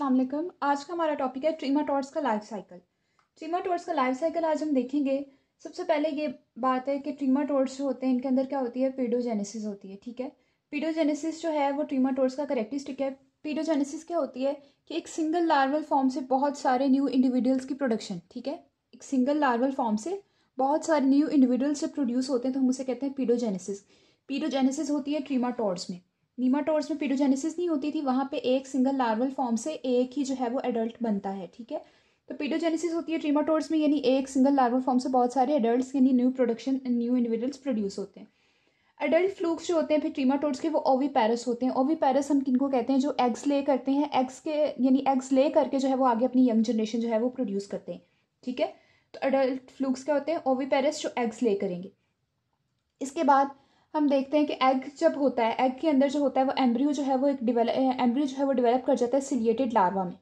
असलम आज का हमारा टॉपिक है ट्रीमा टॉर्च का लाइफ साइकिल ट्रीमा टॉर्च का लाइफ साइकिल आज हम देखेंगे सबसे पहले ये बात है कि ट्रीमा टॉर्च जो होते हैं इनके अंदर क्या होती है पीडोजेनेसिस होती है ठीक है पीडोजेनेसिस जो है वो ट्रीमा का करेक्टिस्टिक है पीडोजेनेसिस क्या होती है कि एक सिंगल लार्वल फॉर्म से बहुत सारे न्यू इंडिविजुअल्स की प्रोडक्शन ठीक है एक सिंगल लार्वल फॉर्म से बहुत सारे न्यू इंडिविजुअल्स जब प्रोड्यूस होते हैं तो हम उसे कहते हैं पीडोजेनेसिस पीडोजेनेसिस होती है ट्रीमा टॉर्च में नीमाटोर्स में पीडोजेनेसिस नहीं होती थी वहाँ पे एक सिंगल लार्वल फॉर्म से एक ही जो है वो एडल्ट बनता है ठीक है तो पीडोजेनेसिस होती है ट्रीमाटोर्स में यानी एक सिंगल लार्वल फॉर्म से बहुत सारे एडल्ट यानी new production new individuals produce होते हैं एडल्ट फ्लूक्स जो होते हैं फिर ट्रीमाटोर्स के वो ओवी पैरस होते हैं पैरस हम किन को कहते हैं जो एग्स ले करते हैं एग्स के यानी एग्स ले करके जो है वो आगे अपनी यंग जनरेशन जो है वो प्रोड्यूस करते हैं ठीक है तो एडल्ट फ्लूक्स क्या होते हैं ओवी पैरस जो एग्स ले करेंगे इसके बाद हम देखते हैं कि एग जब होता है एग के अंदर जो होता है वो एम्ब्रियो जो है वो एक डिवेलप एम्ब्रियो जो है वो डेवलप कर जाता है सिलिएटेड लार्वा में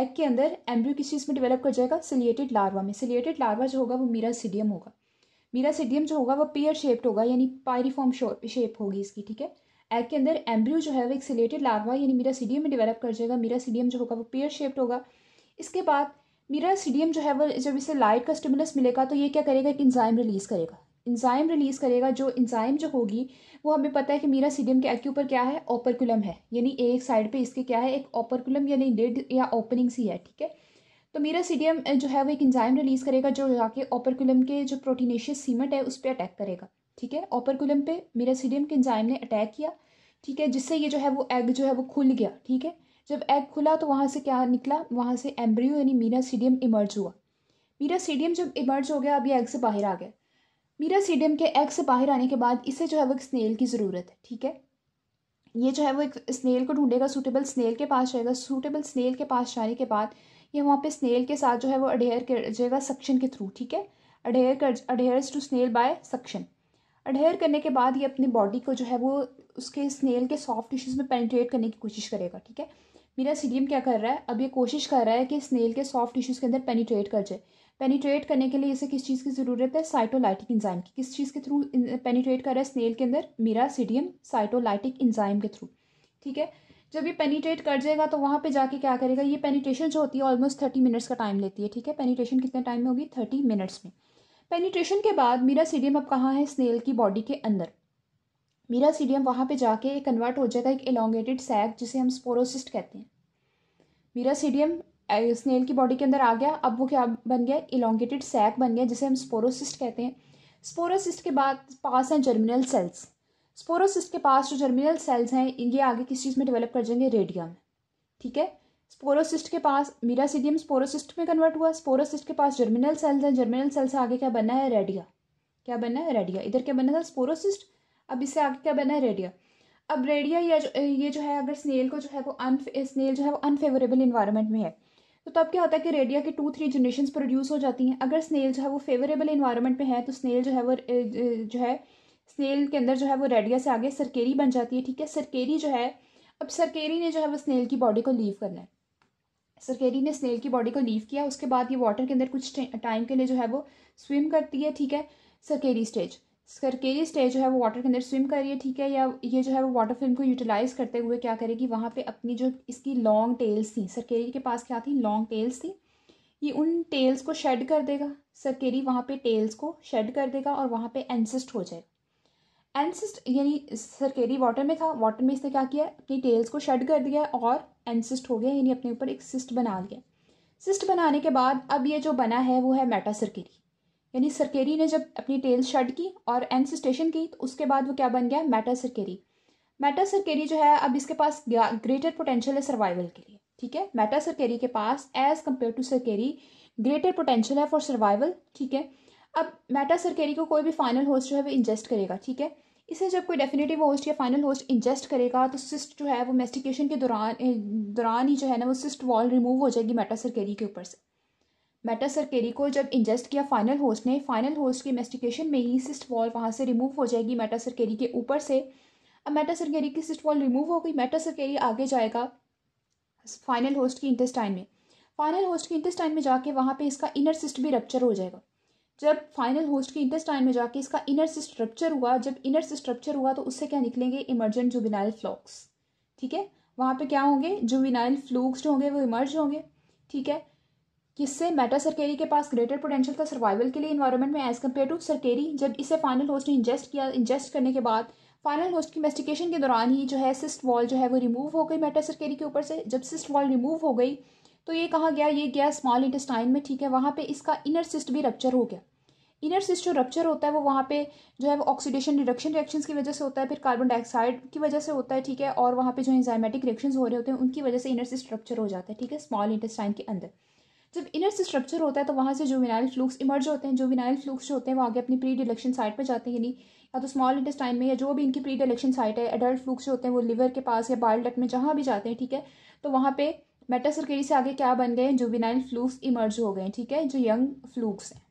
एग के अंदर एम्ब्रियो किस चीज़ में डेवलप कर जाएगा सिलिएटेड लार्वा में सिलिएटेड लार्वा जो होगा वो मीरा सीडियम होगा मीरा सीडियम जो होगा वो पेयर शेप्ड होगा यानी पायरीफॉर्म शेप होगी इसकी ठीक है एग के अंदर एम्ब्रियो जो है वो एक सिलेटेड लार्वा यानी मीरा सीडियम में डेवलप कर जाएगा मीरा सीडियम जो होगा वो पेयर शेप्ड होगा इसके बाद मीरा सीडियम जो है वो जब इसे लाइट का स्टिमुलस मिलेगा तो ये क्या करेगा एक इंजाइम रिलीज़ करेगा इंजाइम रिलीज़ करेगा जो इंजाइम जो होगी वो हमें पता है कि मीरा सीडियम के के ऊपर क्या है ओपरकुलम है यानी एक साइड पे इसके क्या है एक ओपरकुलम यानी डेड या ओपनिंग सी है ठीक है तो मीरा सीडियम जो है वो एक इंजाइम रिलीज़ करेगा जो जाके ओपरकुलम के जो प्रोटीनेशियस सीमेंट है उस पर अटैक करेगा ठीक है ओपरकुलम पे मीरा सीडियम के इंजाइम ने अटैक किया ठीक है जिससे ये जो है वो एग जो है वो खुल गया ठीक है जब एग खुला तो वहाँ से क्या निकला वहाँ से एम्ब्रियो यानी मीरा सीडियम इमर्ज हुआ मीरा सीडियम जब इमर्ज हो गया अभी एग से बाहर आ गया मीरा सीडियम के एग से बाहर आने के बाद इसे जो है वो एक स्नेल की ज़रूरत है ठीक है ये जो है वो एक स्नेल को ढूंढेगा सूटेबल स्नेल के पास जाएगा सूटेबल स्नेल के पास जाने के बाद ये वहाँ पे स्नेल के साथ जो है वो अडेयर कर जाएगा सक्शन के थ्रू ठीक है अडेयर कर adheres to snail by suction adhere करने के बाद ये अपनी बॉडी को जो है वो उसके स्नेल के सॉफ्ट टिश्यूज़ में पेंट्रेट करने की कोशिश करेगा ठीक है मीरा सीडियम क्या कर रहा है अब ये कोशिश कर रहा है कि स्नेल के सॉफ्ट टिश्यूज़ के अंदर पेनीट्रेट कर जाए पेनीट्रेट करने के लिए इसे किस चीज़ की ज़रूरत है साइटोलाइटिक इंजाइम की किस चीज़ के थ्रू पेनीट्रेट कर रहा है स्नेल के अंदर मीरा सीडियम साइटोलाइटिक इंजाइम के थ्रू ठीक है जब ये पेनीट्रेट कर जाएगा तो वहाँ पे जाके क्या करेगा ये पेनीट्रेशन जो होती है ऑलमोस्ट थर्टी मिनट्स का टाइम लेती है ठीक है पेनीट्रेशन कितने टाइम में होगी थर्टी मिनट्स में पेनीट्रेशन के बाद मीरा सीडियम अब कहाँ है स्नेल की बॉडी के अंदर मीरा सीडियम वहाँ पर जाके कन्वर्ट हो जाएगा एक एलोंगेटेड सैक जिसे हम स्पोरोसिस्ट कहते हैं मीरा सीडियम स्नेल की बॉडी के अंदर आ गया अब वो क्या बन गया इलोंगेटेड सैक बन गया जिसे हम स्पोरोसिस्ट कहते हैं स्पोरोसिस्ट के बाद पास हैं जर्मिनल सेल्स स्पोरोसिस्ट के पास जो जर्मिनल सेल्स हैं ये आगे किस चीज़ में डेवलप कर जाएंगे रेडियम ठीक है स्पोरोसिस्ट के पास मीरासीडियम स्पोरोसिस्ट में कन्वर्ट हुआ स्पोरोसिस्ट के पास जर्मिनल सेल्स हैं जर्मिनल सेल्स से आगे क्या बनना है रेडिया क्या बनना है रेडिया इधर क्या बनना था स्पोरोसिस्ट अब इससे आगे क्या बनना है रेडिया अब रेडिया या जो ये जो है अगर स्नेल को जो है वो अनफे स्नेल जो है वो अनफेवरेबल इन्वायरमेंट में है तो तब क्या होता है कि रेडिया के टू थ्री जनरेशन प्रोड्यूस हो जाती हैं अगर स्नेल जो है वो फेवरेबल इन्वायरमेंट में है तो स्नेल जो है वो जो है स्नेल के अंदर जो है वो रेडिया से आगे सरकेरी बन जाती है ठीक है सरकेरी जो है अब सरकेरी ने जो है वो स्नेल की बॉडी को लीव करना है सरकेरी ने स्नेल की बॉडी को लीव किया उसके बाद ये वाटर के अंदर कुछ टाइम के लिए जो है वो स्विम करती है ठीक है सरकेरी स्टेज सरकेरी स्टेज जो है वो वाटर के अंदर स्विम कर रही है ठीक है या ये जो है वो वाटर फिल्म को यूटिलाइज करते हुए क्या करेगी वहाँ पे अपनी जो इसकी लॉन्ग टेल्स थी सरकेरी के पास क्या थी लॉन्ग टेल्स थी ये उन टेल्स को शेड कर देगा सरकेरी वहाँ पे टेल्स को शेड कर देगा और वहाँ पे एनसिस्ट हो जाएगा एनसिस्ट यानी सरकेरी वाटर में था वाटर में इसने क्या किया अपनी टेल्स को शेड कर दिया और एनसिस्ट हो गया यानी अपने ऊपर एक सिस्ट बना लिया सिस्ट बनाने के बाद अब ये जो बना है वो है मेटा सरकेरी यानी सरकेरी ने जब अपनी टेल शर्ट की और एन से स्टेशन की तो उसके बाद वो क्या बन गया मेटा सरकेरी मेटा सरकेरी जो है अब इसके पास ग्रेटर पोटेंशियल है सर्वाइवल के लिए ठीक है मेटा सरकेरी के पास as compare to cercaria greater potential है फॉर सर्वाइवल ठीक है अब मेटा सरकेरी को कोई भी फाइनल होस्ट जो है वो इंजेस्ट करेगा ठीक है इसे जब कोई डेफिनेटिव होस्ट या फाइनल होस्ट इंजेस्ट करेगा तो सिस्ट जो है वो मेस्टिकेशन के दौरान दौरान ही जो है ना वो सिस्ट वॉल रिमूव हो जाएगी मेटा सरकेरी के ऊपर से मेटा सरकेरी को जब इंजेस्ट किया फाइनल होस्ट ने फाइनल होस्ट की मेस्टिकेशन में ही सिस्ट वॉल वहाँ से रिमूव हो जाएगी मेटा सरकेरी के ऊपर से अब मेटा सरकेरी की सिस्ट वॉल रिमूव हो गई मेटा सरकेरी आगे जाएगा फाइनल होस्ट की इंटेस्टाइन में फाइनल होस्ट की इंटेस्टाइन में जाके वहाँ पे इसका इनर सिस्ट भी रप्चर हो जाएगा जब फाइनल होस्ट की इंटेस्टाइन में जाके इसका इनर सिस्ट रप्चर हुआ जब इनर सिस्ट रप्चर हुआ तो उससे क्या निकलेंगे इमरजेंट जुबिनाइल फ्लॉक्स ठीक है वहाँ पे क्या होंगे जुबिनाइल फ्लूक्स जो होंगे वो इमर्ज होंगे ठीक है किससे मेटा सरकेरी के पास ग्रेटर पोटेंशियल था सर्वाइवल के लिए इन्वायरमेंट में एज कम्पेयर टू सरकेरी जब इसे फाइनल होस्ट ने इंजेस्ट किया इंजेस्ट करने के बाद फाइनल होस्ट की इन्वेस्टिगेशन के दौरान ही जो है सिस्ट वॉल जो है वो रिमूव हो गई मेटा सरकेरी के ऊपर से जब सिस्ट वॉल रिमूव हो गई तो ये कहा गया ये गया स्मॉल इंटेस्टाइन में ठीक है वहाँ पर इसका इनर सिस्ट भी रपच्चर हो गया इनर सिस्ट जो रपच्चर होता है वो वहाँ पे जो है वो ऑक्सीडेशन रिडक्शन रिएक्शन की वजह से होता है फिर कार्बन डाइऑक्साइड की वजह से होता है ठीक है और वहाँ पे जो एंजाइमेटिक रिएक्शन हो रहे होते हैं उनकी वजह से इनर सिस्ट रपच्चर हो जाता है ठीक है स्मॉल इंटेस्टाइन के अंदर जब इनर से स्ट्रक्चर होता है तो वहाँ से विनाइल फ्लूक्स इमर्ज होते हैं विनाइल फ्लूक्स जो होते हैं वो आगे अपनी प्री डिलेक्शन साइट पर जाते हैं यानी या तो स्मॉल इंटेस्टाइन में या जो भी इनकी प्री डिलेक्शन साइट है एडल्ट फ्लूक्स जो होते हैं वो लिवर के पास या बाल डक में जहाँ भी जाते हैं ठीक है तो वहाँ पर मेटासर्करी से आगे क्या बन गए विनाइल फ्लूक्स इमर्ज हो गए ठीक है जो यंग फ्लूक्स हैं